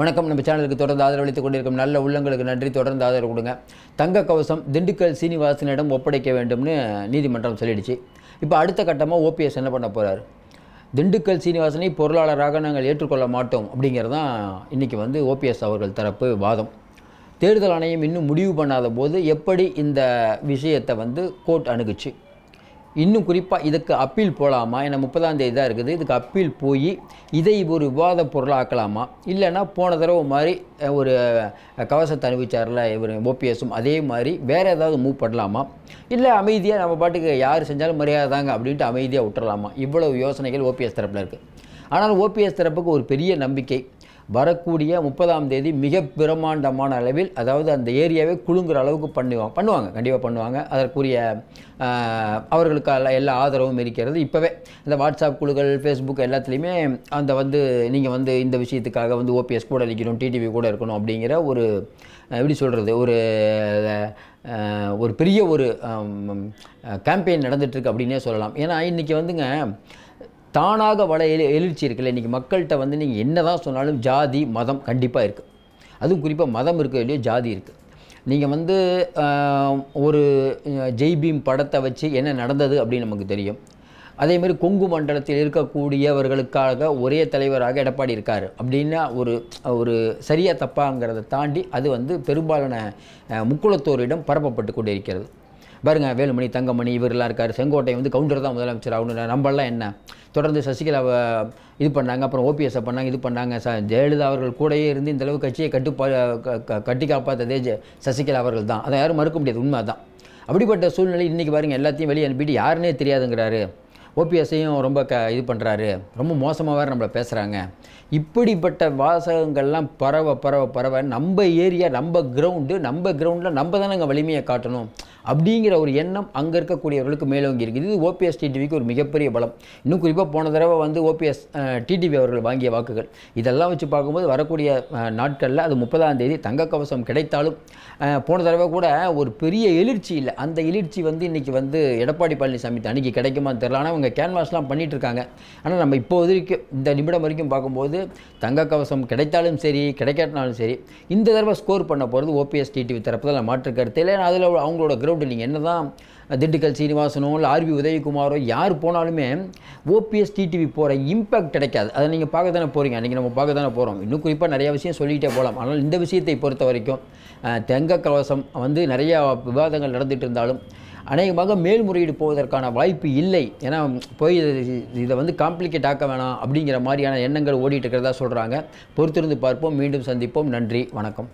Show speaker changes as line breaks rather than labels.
வணக்கம் நம்ம சேனலுக்கு தொடர்ந்து அளித்துக் கொண்டிருக்கும் நல்ல உள்ளங்களுக்கு நன்றி தொடர்ந்து ஆதரவு கொடுங்க தங்க கவசம் திண்டுக்கல் சீனிவாசனிடம் ஒப்படைக்க வேண்டும்னு நீதிமன்றம் சொல்லிடுச்சு இப்போ அடுத்த கட்டமாக ஓபிஎஸ் என்ன பண்ண போகிறார் திண்டுக்கல் சீனிவாசனை பொருளாளராக நாங்கள் ஏற்றுக்கொள்ள மாட்டோம் அப்படிங்கிறது தான் இன்றைக்கி வந்து ஓபிஎஸ் அவர்கள் தரப்பு வாதம் தேர்தல் ஆணையம் இன்னும் முடிவு பண்ணாத போது எப்படி இந்த விஷயத்தை வந்து கோர்ட் அணுகுச்சு இன்னும் குறிப்பாக இதுக்கு அப்பீல் போகலாமா ஏன்னா முப்பதாம் தேதி தான் இருக்குது இதுக்கு அப்பீல் போய் இதை ஒரு விவாத பொருளாக்கலாமா இல்லைன்னா போன தடவை மாதிரி ஒரு கவசத்தை அனுபவிச்சார்ல இவர் ஓபிஎஸும் அதே மாதிரி வேறு ஏதாவது மூவ் பண்ணலாமா இல்லை அமைதியாக நம்ம பாட்டுக்கு யார் செஞ்சாலும் மரியாதை தாங்க அப்படின்ட்டு அமைதியாக விட்டுறலாமா இவ்வளவு யோசனைகள் ஓபிஎஸ் தரப்பில் இருக்குது ஆனால் ஓபிஎஸ் தரப்புக்கு ஒரு பெரிய நம்பிக்கை வரக்கூடிய முப்பதாம் தேதி மிக பிரமாண்டமான அளவில் அதாவது அந்த ஏரியாவே குழுங்குற அளவுக்கு பண்ணுவாங்க பண்ணுவாங்க கண்டிப்பாக பண்ணுவாங்க அதற்குரிய அவர்களுக்கு எல்லா ஆதரவும் இருக்கிறது இப்போவே இந்த வாட்ஸ்அப் குழுக்கள் ஃபேஸ்புக் எல்லாத்துலேயுமே அந்த வந்து நீங்கள் வந்து இந்த விஷயத்துக்காக வந்து ஓபிஎஸ் கூட அளிக்கணும் டிடிவி கூட இருக்கணும் அப்படிங்கிற ஒரு எப்படி சொல்கிறது ஒரு ஒரு பெரிய ஒரு கேம்பெயின் நடந்துகிட்ருக்கு அப்படின்னே சொல்லலாம் ஏன்னா இன்றைக்கி வந்துங்க தானாக வள எழு எழுச்சி இருக்குல்ல இன்றைக்கி மக்கள்கிட்ட வந்து நீங்கள் என்ன தான் சொன்னாலும் ஜாதி மதம் கண்டிப்பாக இருக்குது அதுவும் குறிப்பாக மதம் இருக்க இல்லையோ ஜாதி இருக்குது நீங்கள் வந்து ஒரு ஜெய்பீம் படத்தை வச்சு என்ன நடந்தது அப்படின்னு நமக்கு தெரியும் அதேமாதிரி கொங்கு மண்டலத்தில் இருக்கக்கூடியவர்களுக்காக ஒரே தலைவராக எடப்பாடி இருக்கார் அப்படின்னா ஒரு ஒரு சரியாக தப்பாங்கிறத தாண்டி அது வந்து பெரும்பாலான முக்குளத்தோரிடம் பரப்பப்பட்டு கொண்டிருக்கிறது பாருங்கள் வேலுமணி தங்கமணி இவரெல்லாம் இருக்கார் செங்கோட்டை வந்து கவுண்டர் தான் முதலமைச்சர் ஆகணும் நம்மளாம் என்ன தொடர்ந்து சசிகலாவை இது பண்ணாங்க அப்புறம் ஓபிஎஸ்ஸை பண்ணாங்க இது பண்ணாங்க ச ஜெயலலிதா அவர்கள் கூடயே இருந்து இந்தளவு கட்சியை கட்டுப்பா கட்டி காப்பாற்றதே ஜெ சசிகலா அவர்கள் தான் அதை யாரும் மறுக்க முடியாது உண்மை தான் அப்படிப்பட்ட சூழ்நிலை இன்றைக்கி பாருங்கள் எல்லாத்தையும் வெளியே அனுப்பிட்டு யாருன்னே தெரியாதுங்கிறாரு ஓபிஎஸ்ஸையும் ரொம்ப க இது பண்ணுறாரு ரொம்ப மோசமாக வேறு நம்மளை பேசுகிறாங்க இப்படிப்பட்ட வாசகங்கள்லாம் பரவ பரவ பரவ நம்ம ஏரியா நம்ம கிரவுண்டு நம்ம கிரவுண்டில் நம்ம தானே வலிமையை காட்டணும் அப்படிங்கிற ஒரு எண்ணம் அங்கே இருக்கக்கூடியவர்களுக்கு மேலோங்கி இருக்குது இது ஓபிஎஸ் டிடிவிக்கு ஒரு மிகப்பெரிய பலம் இன்னும் குறிப்பாக போன தடவை வந்து ஓபிஎஸ் டிடிவி அவர்கள் வாங்கிய வாக்குகள் இதெல்லாம் வச்சு பார்க்கும்போது வரக்கூடிய நாட்களில் அது முப்பதாம் தேதி தங்க கவசம் கிடைத்தாலும் போன தடவை கூட ஒரு பெரிய எழுச்சி இல்லை அந்த எழுச்சி வந்து இன்றைக்கி வந்து எடப்பாடி பழனிசாமி அன்றைக்கி கிடைக்குமான்னு தெரில ஆனால் அவங்க கேன்வாஸ்லாம் பண்ணிகிட்ருக்காங்க ஆனால் நம்ம இப்போ வரைக்கும் இந்த நிமிடம் வரைக்கும் பார்க்கும்போது தங்க கவசம் கிடைத்தாலும் சரி கிடைக்காட்டினாலும் சரி இந்த தடவை ஸ்கோர் பண்ண போகிறது ஓபிஎஸ் டிடிவி தரப்பு தான் மாற்று கருத்து இல்லை அதில் அவங்களோட அலௌட் இல்லைங்க என்ன தான் திண்டுக்கல் சீனிவாசனோ இல்லை ஆர்பி உதயகுமாரோ யார் போனாலுமே ஓபிஎஸ் டிடிவி போகிற இம்பேக்ட் கிடைக்காது அதை நீங்கள் பார்க்க தானே போகிறீங்க அன்றைக்கி நம்ம பார்க்க தானே போகிறோம் இன்னும் குறிப்பாக நிறையா விஷயம் சொல்லிகிட்டே போகலாம் ஆனால் இந்த விஷயத்தை பொறுத்த வரைக்கும் தெங்க கவசம் வந்து நிறையா விவாதங்கள் நடந்துகிட்டு இருந்தாலும் அநேகமாக மேல்முறையீடு போவதற்கான வாய்ப்பு இல்லை ஏன்னா போய் இதை வந்து காம்ப்ளிகேட் ஆக்க வேணாம் அப்படிங்கிற மாதிரியான எண்ணங்கள் ஓடிட்டு இருக்கிறதா சொல்கிறாங்க பொறுத்திருந்து பார்ப்போம் மீண்டும் சந்திப்போம் நன்றி வணக்கம்